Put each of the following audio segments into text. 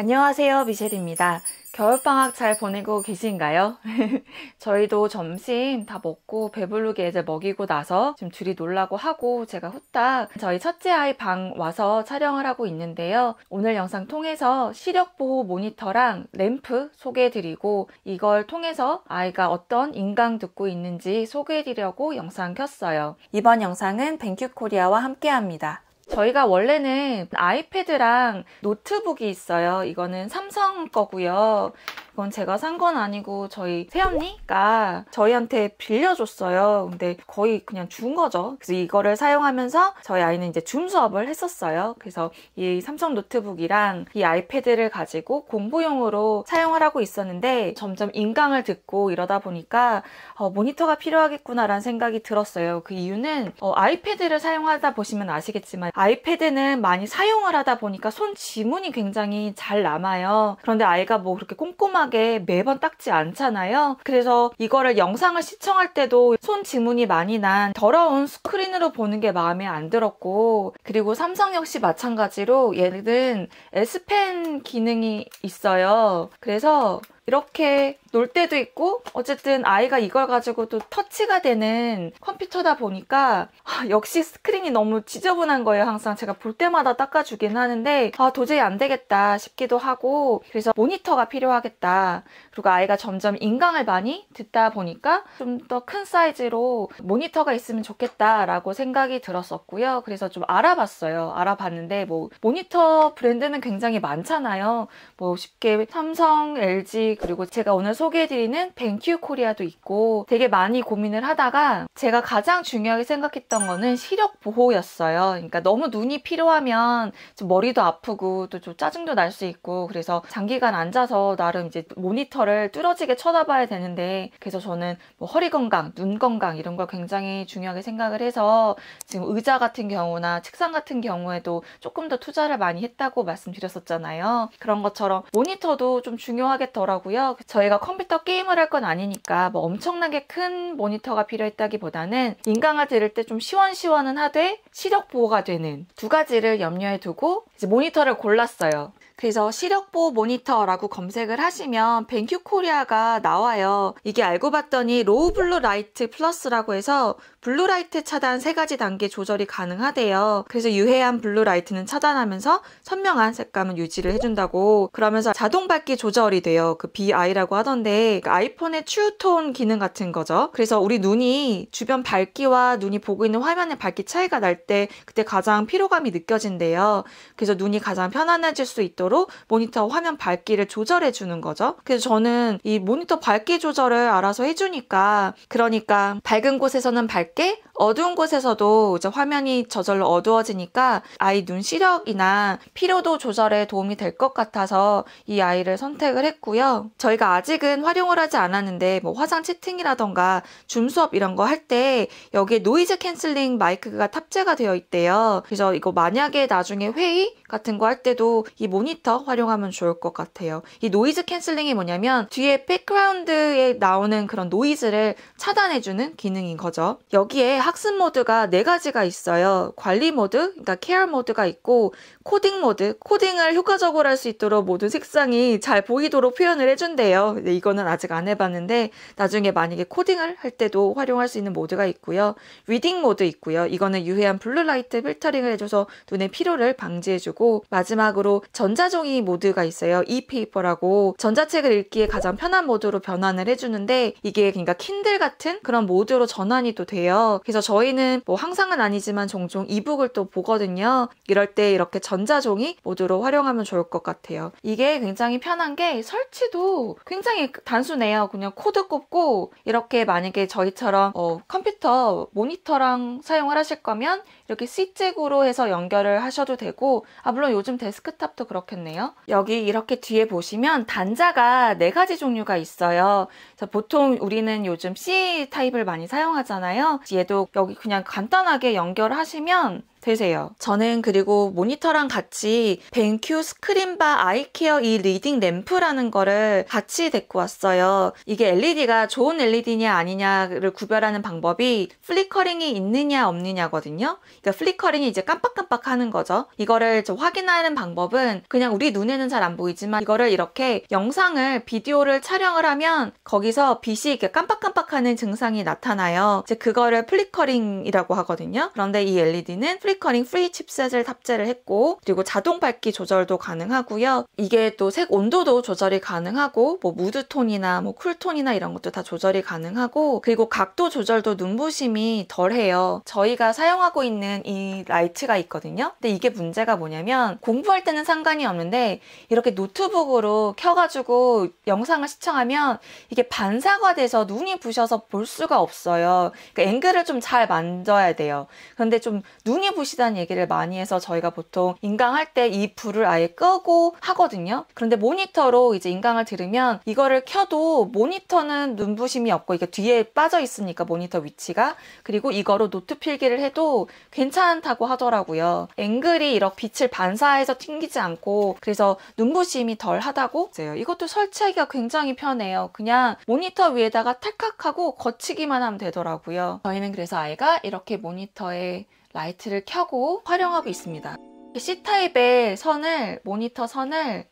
안녕하세요, 미셸입니다. 겨울방학 잘 보내고 계신가요? 저희도 점심 다 먹고 배부르게 이제 먹이고 나서 지금 둘이 놀라고 하고 제가 후딱 저희 첫째 아이 방 와서 촬영을 하고 있는데요. 오늘 영상 통해서 시력보호 모니터랑 램프 소개해드리고 이걸 통해서 아이가 어떤 인강 듣고 있는지 소개해드리려고 영상 켰어요. 이번 영상은 뱅큐코리아와 함께합니다. 저희가 원래는 아이패드랑 노트북이 있어요. 이거는 삼성 거고요. 이건 제가 산 건 아니고 저희 새언니가 저희한테 빌려줬어요. 근데 거의 그냥 준 거죠. 그래서 이거를 사용하면서 저희 아이는 이제 줌 수업을 했었어요. 그래서 이 삼성 노트북이랑 이 아이패드를 가지고 공부용으로 사용을 하고 있었는데 점점 인강을 듣고 이러다 보니까 어, 모니터가 필요하겠구나라는 생각이 들었어요. 그 이유는 어, 아이패드를 사용하다 보시면 아시겠지만 아이패드는 많이 사용을 하다 보니까 손 지문이 굉장히 잘 남아요. 그런데 아이가 뭐 그렇게 꼼꼼하게 매번 닦지 않잖아요. 그래서 이거를 영상을 시청할 때도 손 지문이 많이 난 더러운 스크린으로 보는 게 마음에 안 들었고 그리고 삼성 역시 마찬가지로 얘는 S펜 기능이 있어요. 그래서 이렇게 놀 때도 있고 어쨌든 아이가 이걸 가지고 또 터치가 되는 컴퓨터다 보니까 아, 역시 스크린이 너무 지저분한 거예요 항상 제가 볼 때마다 닦아주긴 하는데 아 도저히 안 되겠다 싶기도 하고 그래서 모니터가 필요하겠다 그리고 아이가 점점 인강을 많이 듣다 보니까 좀 더 큰 사이즈로 모니터가 있으면 좋겠다라고 생각이 들었었고요 그래서 좀 알아봤어요 알아봤는데 뭐 모니터 브랜드는 굉장히 많잖아요 뭐 쉽게 삼성, LG 그리고 제가 오늘 소개해드리는 벤큐 코리아도 있고 되게 많이 고민을 하다가 제가 가장 중요하게 생각했던 거는 시력 보호였어요. 그러니까 너무 눈이 피로하면 머리도 아프고 또 좀 짜증도 날 수 있고 그래서 장기간 앉아서 나름 이제 모니터를 뚫어지게 쳐다봐야 되는데 그래서 저는 뭐 허리 건강, 눈 건강 이런 걸 굉장히 중요하게 생각을 해서 지금 의자 같은 경우나 책상 같은 경우에도 조금 더 투자를 많이 했다고 말씀드렸었잖아요. 그런 것처럼 모니터도 좀 중요하겠더라고요. 저희가 컴퓨터 게임을 할 건 아니니까 뭐 엄청나게 큰 모니터가 필요했다기보다는 인강을 들을 때 좀 시원시원은 하되 시력 보호가 되는 두 가지를 염려해 두고 이제 모니터를 골랐어요. 그래서 시력보호 모니터라고 검색을 하시면 벤큐 코리아가 나와요. 이게 알고 봤더니 로우 블루 라이트 플러스라고 해서 블루 라이트 차단 세 가지 단계 조절이 가능하대요. 그래서 유해한 블루 라이트는 차단하면서 선명한 색감은 유지를 해준다고 그러면서 자동 밝기 조절이 돼요. 그 BI라고 하던데 그 아이폰의 츄톤 기능 같은 거죠. 그래서 우리 눈이 주변 밝기와 눈이 보고 있는 화면의 밝기 차이가 날 때 그때 가장 피로감이 느껴진대요. 그래서 눈이 가장 편안해질 수 있도록 정도로 모니터 화면 밝기를 조절해 주는 거죠. 그래서 저는 이 모니터 밝기 조절을 알아서 해주니까 그러니까 밝은 곳에서는 밝게 어두운 곳에서도 이제 화면이 저절로 어두워지니까 아이 눈 시력이나 피로도 조절에 도움이 될 것 같아서 이 아이를 선택을 했고요. 저희가 아직은 활용을 하지 않았는데 뭐 화상 채팅이라던가 줌 수업 이런 거 할 때 여기에 노이즈 캔슬링 마이크가 탑재가 되어 있대요. 그래서 이거 만약에 나중에 회의 같은 거 할 때도 이 모니터 필터 활용하면 좋을 것 같아요. 이 노이즈 캔슬링이 뭐냐면 뒤에 백그라운드에 나오는 그런 노이즈를 차단해주는 기능인 거죠. 여기에 학습 모드가 네 가지가 있어요. 관리 모드, 그러니까 케어 모드가 있고 코딩 모드, 코딩을 효과적으로 할 수 있도록 모든 색상이 잘 보이도록 표현을 해준대요. 근데 이거는 아직 안 해봤는데 나중에 만약에 코딩을 할 때도 활용할 수 있는 모드가 있고요. 위딩 모드 있고요. 이거는 유해한 블루라이트 필터링을 해줘서 눈의 피로를 방지해주고 마지막으로 전자종이 모드가 있어요. 이페이퍼라고 전자책을 읽기에 가장 편한 모드로 변환을 해주는데 이게 그러니까 킨들 같은 그런 모드로 전환이 또 돼요. 그래서 저희는 뭐 항상은 아니지만 종종 이북을 또 보거든요. 이럴 때 이렇게 전 전자종이 모드로 활용하면 좋을 것 같아요. 이게 굉장히 편한 게 설치도 굉장히 단순해요. 그냥 코드 꼽고 이렇게 만약에 저희처럼 어, 컴퓨터 모니터랑 사용을 하실 거면 이렇게 C잭으로 해서 연결을 하셔도 되고 아 물론 요즘 데스크탑도 그렇겠네요. 여기 이렇게 뒤에 보시면 단자가 네 가지 종류가 있어요. 보통 우리는 요즘 C 타입을 많이 사용하잖아요. 얘도 여기 그냥 간단하게 연결하시면 되세요. 저는 그리고 모니터랑 같이 벤큐 스크린바 아이케어 이 리딩 램프라는 거를 같이 데리고 왔어요. 이게 LED가 좋은 LED냐 아니냐를 구별하는 방법이 플리커링이 있느냐 없느냐거든요. 그러니까 플리커링이 이제 깜빡깜빡 하는 거죠. 이거를 확인하는 방법은 그냥 우리 눈에는 잘 안 보이지만 이거를 이렇게 영상을 비디오를 촬영을 하면 거기서 빛이 이렇게 깜빡깜빡하는 증상이 나타나요. 이제 그거를 플리커링이라고 하거든요. 그런데 이 LED는 플리 플리커링 프리 칩셋을 탑재를 했고 그리고 자동 밝기 조절도 가능하고요. 이게 또 색 온도도 조절이 가능하고 뭐 무드톤이나 뭐 쿨톤이나 이런 것도 다 조절이 가능하고 그리고 각도 조절도 눈부심이 덜해요. 저희가 사용하고 있는 이 라이트가 있거든요. 근데 이게 문제가 뭐냐면 공부할 때는 상관이 없는데 이렇게 노트북으로 켜가지고 영상을 시청하면 이게 반사가 돼서 눈이 부셔서 볼 수가 없어요. 그러니까 앵글을 좀 잘 만져야 돼요. 그런데 좀 눈이 불구시단 얘기를 많이 해서 저희가 보통 인강할 때 이 불을 아예 끄고 하거든요. 그런데 모니터로 이제 인강을 들으면 이거를 켜도 모니터는 눈부심이 없고 이게 뒤에 빠져 있으니까 모니터 위치가 그리고 이거로 노트 필기를 해도 괜찮다고 하더라고요. 앵글이 이렇게 빛을 반사해서 튕기지 않고 그래서 눈부심이 덜 하다고 해요. 이것도 설치하기가 굉장히 편해요. 그냥 모니터 위에다가 탈칵하고 거치기만 하면 되더라고요. 저희는 그래서 아이가 이렇게 모니터에 라이트를 켜고 활용하고 있습니다. 그 C타입의 선을, 모니터 선을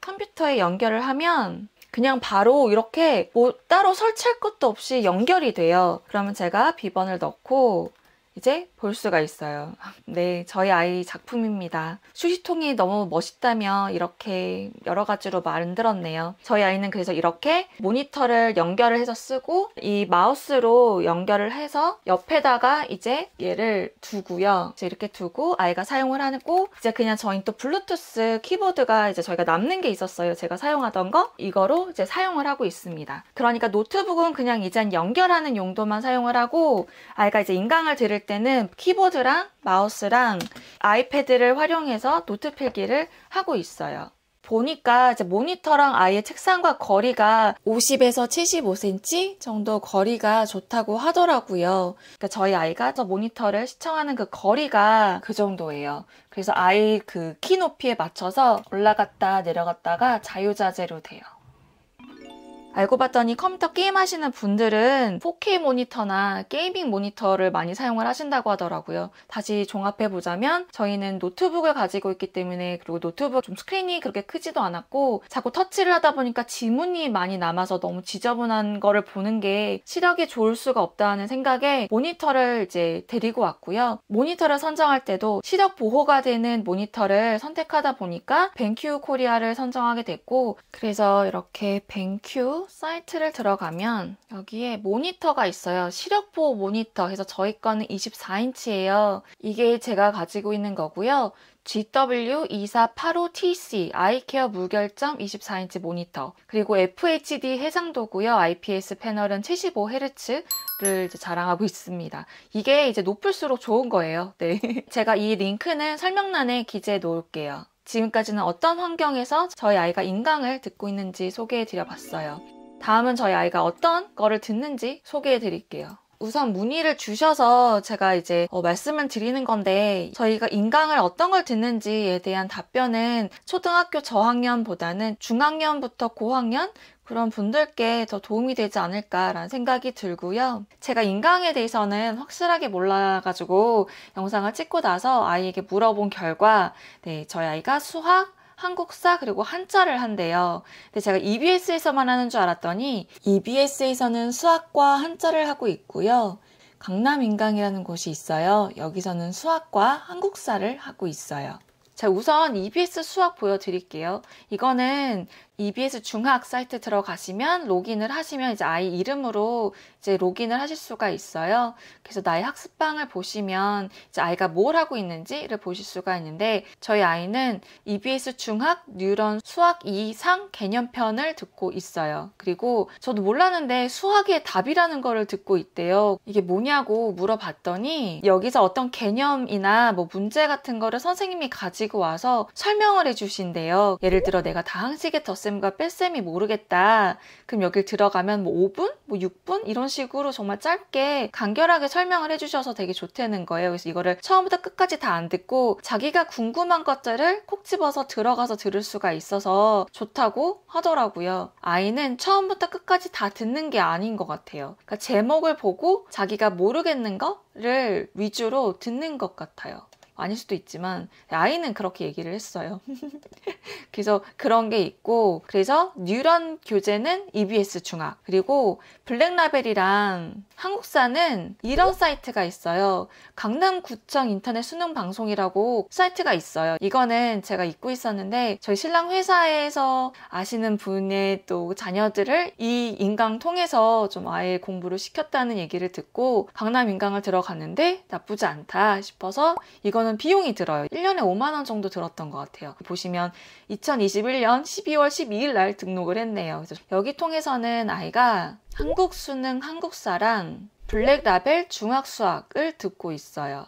컴퓨터에 연결을 하면 그냥 바로 이렇게 뭐 따로 설치할 것도 없이 연결이 돼요. 그러면 제가 비번을 넣고 이제 볼 수가 있어요. 네, 저희 아이 작품입니다. 수시통이 너무 멋있다며 이렇게 여러 가지로 말은 들었네요 저희 아이는 그래서 이렇게 모니터를 연결을 해서 쓰고 이 마우스로 연결을 해서 옆에다가 이제 얘를 두고요. 이제 이렇게 두고 아이가 사용을 하고 이제 그냥 저희 또 블루투스 키보드가 이제 저희가 남는 게 있었어요. 제가 사용하던 거 이거로 이제 사용을 하고 있습니다. 그러니까 노트북은 그냥 이젠 연결하는 용도만 사용을 하고 아이가 이제 인강을 들을 때는 키보드랑 마우스랑 아이패드를 활용해서 노트 필기를 하고 있어요. 보니까 이제 모니터랑 아예 책상과 거리가 50에서 75cm 정도 거리가 좋다고 하더라고요. 그러니까 저희 아이가 저 모니터를 시청하는 그 거리가 그 정도예요. 그래서 아이 그 키 높이에 맞춰서 올라갔다 내려갔다가 자유자재로 돼요. 알고 봤더니 컴퓨터 게임하시는 분들은 4K 모니터나 게이밍 모니터를 많이 사용을 하신다고 하더라고요. 다시 종합해보자면 저희는 노트북을 가지고 있기 때문에 그리고 노트북 좀 스크린이 그렇게 크지도 않았고 자꾸 터치를 하다 보니까 지문이 많이 남아서 너무 지저분한 거를 보는 게 시력이 좋을 수가 없다는 생각에 모니터를 이제 데리고 왔고요. 모니터를 선정할 때도 시력 보호가 되는 모니터를 선택하다 보니까 벤큐 코리아를 선정하게 됐고 그래서 이렇게 벤큐 사이트를 들어가면 여기에 모니터가 있어요. 시력 보호 모니터 해서 저희 거는 24인치예요. 이게 제가 가지고 있는 거고요. GW2485TC 아이케어 물결점 24인치 모니터 그리고 FHD 해상도고요. IPS 패널은 75Hz를 자랑하고 있습니다. 이게 이제 높을수록 좋은 거예요. 네. 제가 이 링크는 설명란에 기재해 놓을게요. 지금까지는 어떤 환경에서 저희 아이가 인강을 듣고 있는지 소개해 드려 봤어요. 다음은 저희 아이가 어떤 거를 듣는지 소개해 드릴게요. 우선 문의를 주셔서 제가 이제 어, 말씀을 드리는 건데 저희가 인강을 어떤 걸 듣는지에 대한 답변은 초등학교 저학년보다는 중학년부터 고학년 그런 분들께 더 도움이 되지 않을까라는 생각이 들고요. 제가 인강에 대해서는 확실하게 몰라가지고 영상을 찍고 나서 아이에게 물어본 결과 네, 저희 아이가 수학, 한국사 그리고 한자를 한대요. 근데 제가 EBS에서만 하는 줄 알았더니 EBS에서는 수학과 한자를 하고 있고요. 강남인강이라는 곳이 있어요. 여기서는 수학과 한국사를 하고 있어요. 자, 우선 EBS 수학 보여드릴게요. 이거는 EBS 중학 사이트 들어가시면 로 g i 을 하시면 이제 아이 이름으로 이제 로 g i 을 하실 수가 있어요. 그래서 나의 학습방을 보시면 이제 아이가 뭘 하고 있는지를 보실 수가 있는데 저희 아이는 EBS 중학 뉴런 수학 2상 개념편을 듣고 있어요. 그리고 저도 몰랐는데 수학의 답이라는 거를 듣고 있대요. 이게 뭐냐고 물어봤더니 여기서 어떤 개념이나 뭐 문제 같은 거를 선생님이 가지고 와서 설명을 해주신대요. 예를 들어 내가 다항식에덧 X쌤과 뺄쌤이 모르겠다. 그럼 여길 들어가면 뭐 5분? 뭐 6분? 이런 식으로 정말 짧게 간결하게 설명을 해주셔서 되게 좋다는 거예요. 그래서 이거를 처음부터 끝까지 다 안 듣고 자기가 궁금한 것들을 콕 집어서 들어가서 들을 수가 있어서 좋다고 하더라고요. 아이는 처음부터 끝까지 다 듣는 게 아닌 것 같아요. 그러니까 제목을 보고 자기가 모르겠는 거를 위주로 듣는 것 같아요. 아닐 수도 있지만 아이는 그렇게 얘기를 했어요. 그래서 그런 게 있고 그래서 뉴런 교재는 EBS 중학 그리고 블랙라벨이랑 한국사는 이런 사이트가 있어요. 강남구청 인터넷 수능 방송이라고 사이트가 있어요. 이거는 제가 잊고 있었는데 저희 신랑 회사에서 아시는 분의 또 자녀들을 이 인강 통해서 좀 아예 공부를 시켰다는 얘기를 듣고 강남 인강을 들어갔는데 나쁘지 않다 싶어서 이거는 이거는 비용이 들어요. 1년에 5만 원 정도 들었던 것 같아요. 보시면 2021년 12월 12일 날 등록을 했네요. 여기 통해서는 아이가 한국 수능 한국사랑 블랙라벨 중학수학을 듣고 있어요.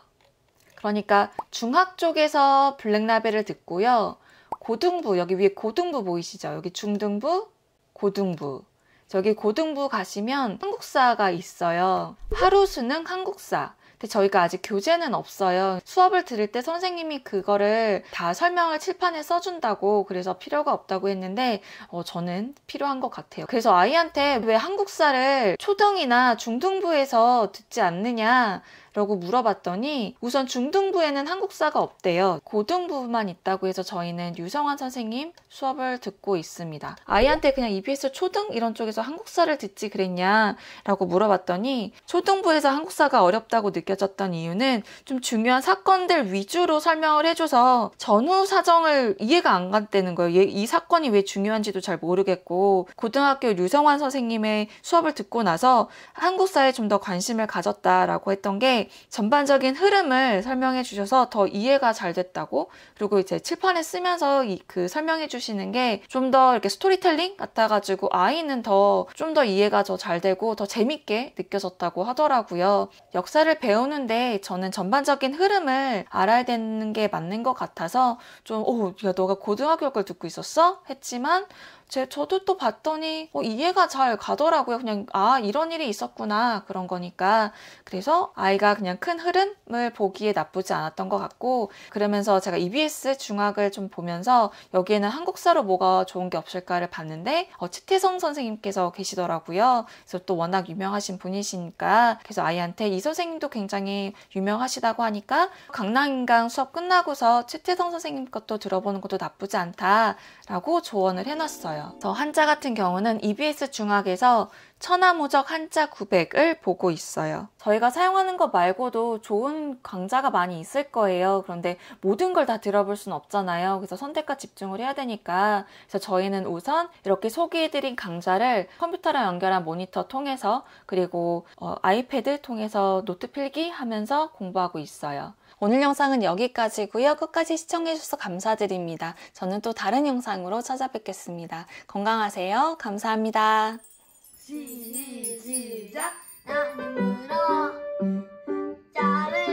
그러니까 중학 쪽에서 블랙라벨을 듣고요. 고등부 여기 위에 고등부 보이시죠? 여기 중등부, 고등부. 저기 고등부 가시면 한국사가 있어요. 하루 수능 한국사. 근데 저희가 아직 교재는 없어요. 수업을 들을 때 선생님이 그거를 다 설명을 칠판에 써준다고 그래서 필요가 없다고 했는데 어, 저는 필요한 것 같아요. 그래서 아이한테 왜 한국사를 초등이나 중등부에서 듣지 않느냐 라고 물어봤더니 우선 중등부에는 한국사가 없대요. 고등부만 있다고 해서 저희는 유성환 선생님 수업을 듣고 있습니다. 아이한테 그냥 EBS 초등 이런 쪽에서 한국사를 듣지 그랬냐 라고 물어봤더니 초등부에서 한국사가 어렵다고 느껴졌던 이유는 좀 중요한 사건들 위주로 설명을 해줘서 전후 사정을 이해가 안 간다는 거예요. 이 사건이 왜 중요한지도 잘 모르겠고 고등학교 유성환 선생님의 수업을 듣고 나서 한국사에 좀 더 관심을 가졌다라고 했던 게 전반적인 흐름을 설명해 주셔서 더 이해가 잘 됐다고 그리고 이제 칠판에 쓰면서 이, 그 설명해 주시는 게 좀 더 이렇게 스토리텔링 같아가지고 아이는 더 좀 더 이해가 더 잘 되고 더 재밌게 느껴졌다고 하더라고요. 역사를 배우는데 저는 전반적인 흐름을 알아야 되는 게 맞는 것 같아서 좀, 오, 야, 너가 고등학교 걸 듣고 있었어? 했지만 제, 저도 또 봤더니 뭐 이해가 잘 가더라고요. 그냥 아 이런 일이 있었구나 그런 거니까 그래서 아이가 그냥 큰 흐름을 보기에 나쁘지 않았던 것 같고 그러면서 제가 EBS 중학을 좀 보면서 여기에는 한국사로 뭐가 좋은 게 없을까를 봤는데 어, 치태성 선생님께서 계시더라고요. 그래서 또 워낙 유명하신 분이시니까 그래서 아이한테 이 선생님도 굉장히 유명하시다고 하니까 강남인강 수업 끝나고서 치태성 선생님 것도 들어보는 것도 나쁘지 않다라고 조언을 해놨어요. 저 환자 같은 경우는 EBS 중학에서 천하무적 한자 900을 보고 있어요. 저희가 사용하는 것 말고도 좋은 강좌가 많이 있을 거예요. 그런데 모든 걸 다 들어볼 수는 없잖아요. 그래서 선택과 집중을 해야 되니까 그래서 저희는 우선 이렇게 소개해드린 강좌를 컴퓨터랑 연결한 모니터 통해서 그리고 어, 아이패드 통해서 노트 필기 하면서 공부하고 있어요. 오늘 영상은 여기까지고요. 끝까지 시청해주셔서 감사드립니다. 저는 또 다른 영상으로 찾아뵙겠습니다. 건강하세요. 감사합니다. 시, 시작 나는 물어 자를